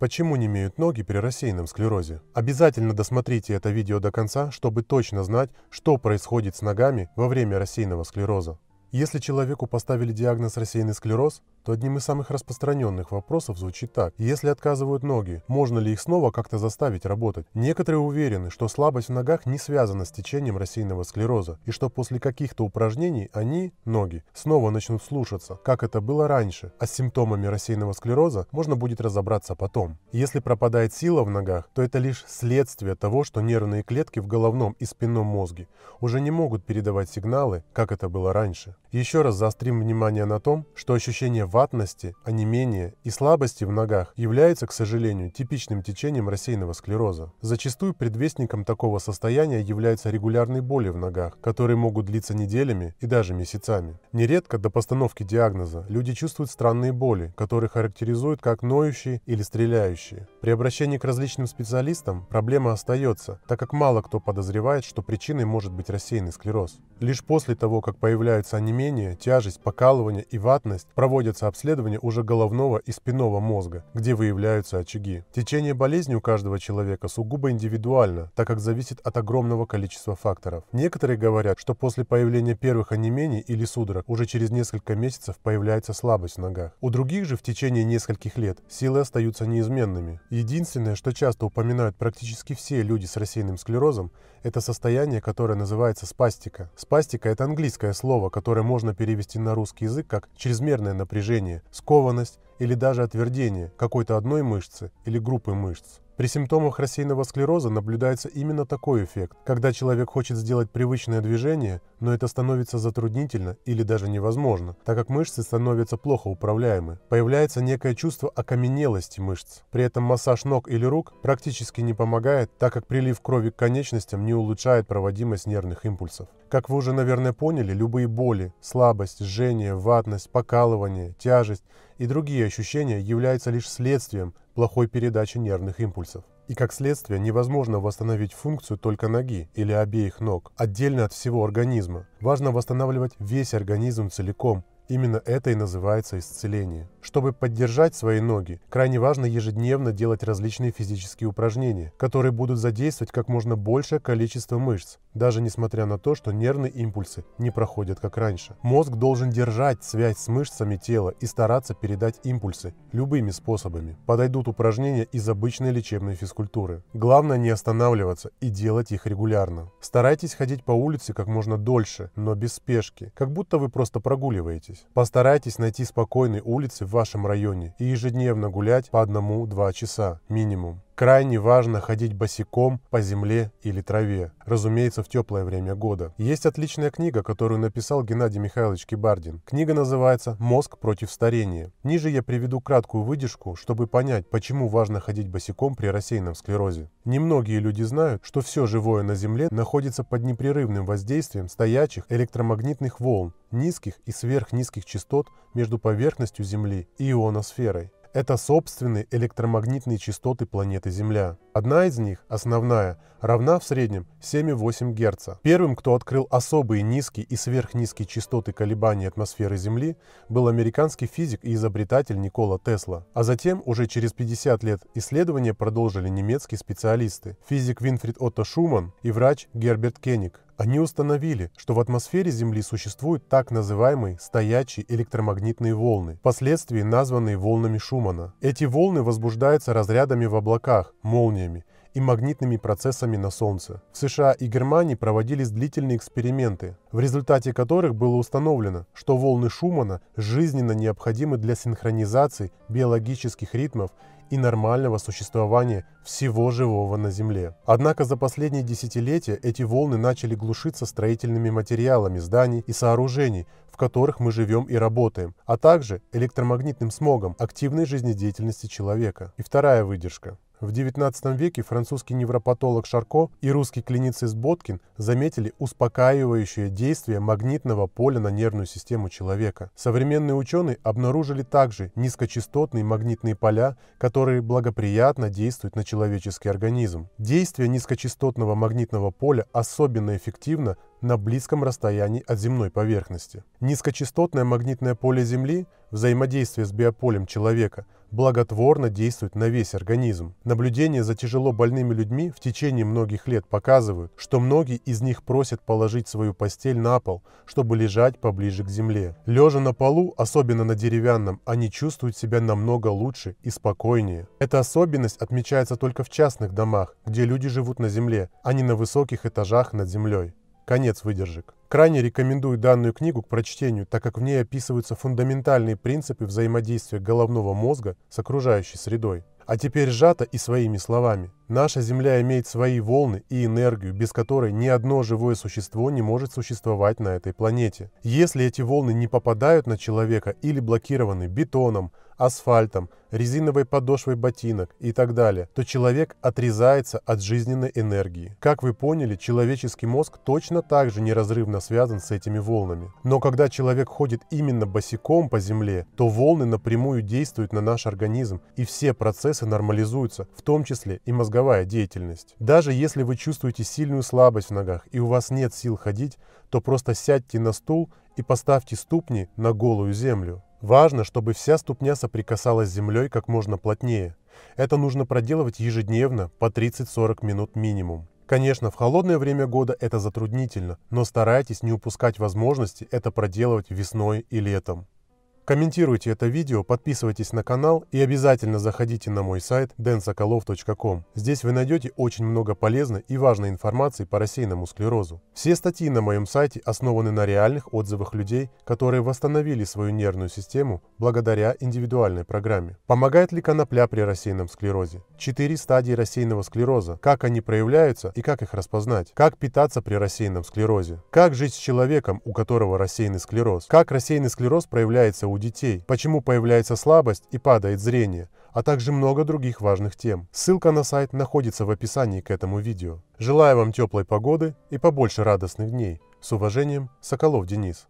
Почему не имеют ноги при рассеянном склерозе? Обязательно досмотрите это видео до конца, чтобы точно знать, что происходит с ногами во время рассеянного склероза. Если человеку поставили диагноз рассеянный склероз, то одним из самых распространенных вопросов звучит так. Если отказывают ноги, можно ли их снова как-то заставить работать? Некоторые уверены, что слабость в ногах не связана с течением рассеянного склероза, и что после каких-то упражнений они, ноги, снова начнут слушаться, как это было раньше, а с симптомами рассеянного склероза можно будет разобраться потом. Если пропадает сила в ногах, то это лишь следствие того, что нервные клетки в головном и спинном мозге уже не могут передавать сигналы, как это было раньше. Еще раз заострим внимание на том, что ощущение ватности, онемения и слабости в ногах является, к сожалению, типичным течением рассеянного склероза. Зачастую предвестником такого состояния являются регулярные боли в ногах, которые могут длиться неделями и даже месяцами. Нередко до постановки диагноза люди чувствуют странные боли, которые характеризуют как ноющие или стреляющие. При обращении к различным специалистам проблема остается, так как мало кто подозревает, что причиной может быть рассеянный склероз. Лишь после того, как появляются онемения, более тяжесть, покалывание и ватность проводятся обследования уже головного и спинного мозга, где выявляются очаги. Течение болезни у каждого человека сугубо индивидуально, так как зависит от огромного количества факторов. Некоторые говорят, что после появления первых онемений или судорог уже через несколько месяцев появляется слабость в ногах. У других же в течение нескольких лет силы остаются неизменными. Единственное, что часто упоминают практически все люди с рассеянным склерозом, это состояние, которое называется спастика. Спастика – это английское слово, которое можно перевести на русский язык как чрезмерное напряжение, скованность или даже отвердение какой-то одной мышцы или группы мышц. При симптомах рассеянного склероза наблюдается именно такой эффект, когда человек хочет сделать привычное движение, но это становится затруднительно или даже невозможно, так как мышцы становятся плохо управляемы. Появляется некое чувство окаменелости мышц. При этом массаж ног или рук практически не помогает, так как прилив крови к конечностям не улучшает проводимость нервных импульсов. Как вы уже, наверное, поняли, любые боли, слабость, жжение, ватность, покалывание, тяжесть и другие ощущения являются лишь следствием плохой передачи нервных импульсов. И как следствие невозможно восстановить функцию только ноги или обеих ног, отдельно от всего организма. Важно восстанавливать весь организм целиком. Именно это и называется исцеление. Чтобы поддержать свои ноги, крайне важно ежедневно делать различные физические упражнения, которые будут задействовать как можно большее количество мышц, даже несмотря на то, что нервные импульсы не проходят как раньше. Мозг должен держать связь с мышцами тела и стараться передать импульсы любыми способами. Подойдут упражнения из обычной лечебной физкультуры. Главное не останавливаться и делать их регулярно. Старайтесь ходить по улице как можно дольше, но без спешки, как будто вы просто прогуливаетесь. Постарайтесь найти спокойные улицы в вашем районе и ежедневно гулять по одному два часа минимум. Крайне важно ходить босиком по земле или траве, разумеется, в теплое время года. Есть отличная книга, которую написал Геннадий Михайлович Кибардин. Книга называется «Мозг против старения». Ниже я приведу краткую выдержку, чтобы понять, почему важно ходить босиком при рассеянном склерозе. Немногие люди знают, что все живое на Земле находится под непрерывным воздействием стоячих электромагнитных волн низких и сверхнизких частот между поверхностью Земли и ионосферой это собственные электромагнитные частоты планеты Земля. Одна из них, основная, равна в среднем 7,8 Гц. Первым, кто открыл особые низкие и сверхнизкие частоты колебаний атмосферы Земли, был американский физик и изобретатель Никола Тесла. А затем, уже через 50 лет, исследования продолжили немецкие специалисты – физик Винфрид Отто Шуман и врач Герберт Кенник. Они установили, что в атмосфере Земли существуют так называемые стоячие электромагнитные волны, впоследствии названные волнами Шумана. Эти волны возбуждаются разрядами в облаках, молниями, и магнитными процессами на Солнце. В США и Германии проводились длительные эксперименты, в результате которых было установлено, что волны Шумана жизненно необходимы для синхронизации биологических ритмов и нормального существования всего живого на Земле. Однако за последние десятилетия эти волны начали глушиться строительными материалами зданий и сооружений, в которых мы живем и работаем, а также электромагнитным смогом активной жизнедеятельности человека. И вторая выдержка. В XIX веке французский невропатолог Шарко и русский клиницист Боткин заметили успокаивающее действие магнитного поля на нервную систему человека. Современные ученые обнаружили также низкочастотные магнитные поля, которые благоприятно действуют на человеческий организм. Действие низкочастотного магнитного поля особенно эффективно на близком расстоянии от земной поверхности. Низкочастотное магнитное поле Земли, взаимодействие с биополем человека – благотворно действует на весь организм. Наблюдения за тяжело больными людьми в течение многих лет показывают, что многие из них просят положить свою постель на пол, чтобы лежать поближе к земле. Лежа на полу, особенно на деревянном, они чувствуют себя намного лучше и спокойнее. Эта особенность отмечается только в частных домах, где люди живут на земле, а не на высоких этажах над землей. Конец выдержек. Крайне рекомендую данную книгу к прочтению, так как в ней описываются фундаментальные принципы взаимодействия головного мозга с окружающей средой. А теперь сжато и своими словами. Наша Земля имеет свои волны и энергию, без которой ни одно живое существо не может существовать на этой планете. Если эти волны не попадают на человека или блокированы бетоном, асфальтом, резиновой подошвой ботинок и так далее, то человек отрезается от жизненной энергии. Как вы поняли, человеческий мозг точно так же неразрывно связан с этими волнами. Но когда человек ходит именно босиком по земле, то волны напрямую действуют на наш организм, и все процессы нормализуются, в том числе и мозговая мозговая деятельность. Даже если вы чувствуете сильную слабость в ногах и у вас нет сил ходить, то просто сядьте на стул и поставьте ступни на голую землю. Важно, чтобы вся ступня соприкасалась с землей как можно плотнее. Это нужно проделывать ежедневно по 30-40 минут минимум. Конечно, в холодное время года это затруднительно, но старайтесь не упускать возможности это проделывать весной и летом. Комментируйте это видео, подписывайтесь на канал и обязательно заходите на мой сайт densokolov.com. Здесь вы найдете очень много полезной и важной информации по рассеянному склерозу. Все статьи на моем сайте основаны на реальных отзывах людей, которые восстановили свою нервную систему благодаря индивидуальной программе. Помогает ли конопля при рассеянном склерозе? Четыре стадии рассеянного склероза, как они проявляются и как их распознать? Как питаться при рассеянном склерозе? Как жить с человеком, у которого рассеянный склероз? Как рассеянный склероз проявляется у детей, почему появляется слабость и падает зрение, а также много других важных тем. Ссылка на сайт находится в описании к этому видео. Желаю вам теплой погоды и побольше радостных дней. С уважением, Соколов Денис.